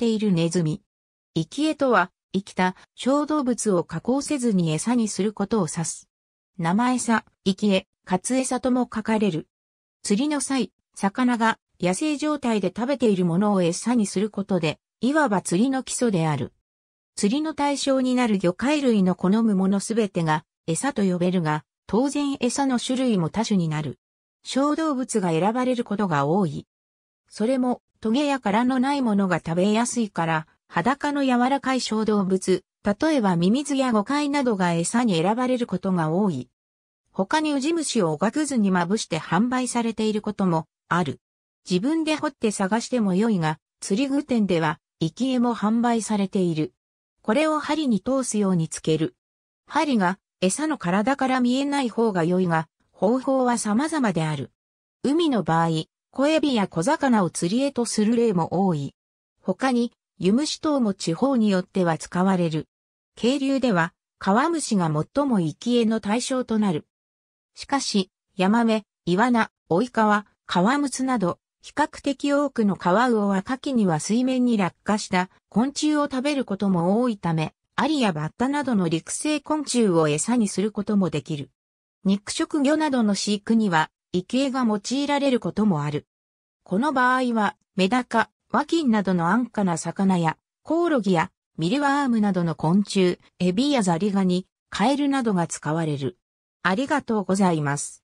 ているネズミ。生き餌とは、生きた小動物を加工せずに餌にすることを指す。生餌、生き餌、活餌とも書かれる。釣りの際、魚が野生状態で食べているものを餌にすることで、いわば釣りの基礎である。釣りの対象になる魚介類の好むものすべてが餌と呼べるが、当然餌の種類も多種になる。小動物が選ばれることが多い。それも、トゲや殻のないものが食べやすいから、裸の柔らかい小動物、例えばミミズやゴカイなどが餌に選ばれることが多い。他にウジ虫をおがくずにまぶして販売されていることもある。自分で掘って探しても良いが、釣り具店では、生き餌も販売されている。これを針に通すようにつける。針が餌の体から見えない方が良いが、方法は様々である。海の場合、小エビや小魚を釣り餌とする例も多い。他に、湯虫等も地方によっては使われる。渓流では、川虫が最も生き餌の対象となる。しかし、ヤマメ、イワナ、オイカワ、カワムツなど、比較的多くのカワウオは夏季には水面に落下した昆虫を食べることも多いため、アリやバッタなどの陸生昆虫を餌にすることもできる。肉食魚などの飼育には池江が用いられることもある。この場合は、メダカ、ワキンなどの安価な魚や、コオロギや、ミルワームなどの昆虫、エビやザリガニ、カエルなどが使われる。ありがとうございます。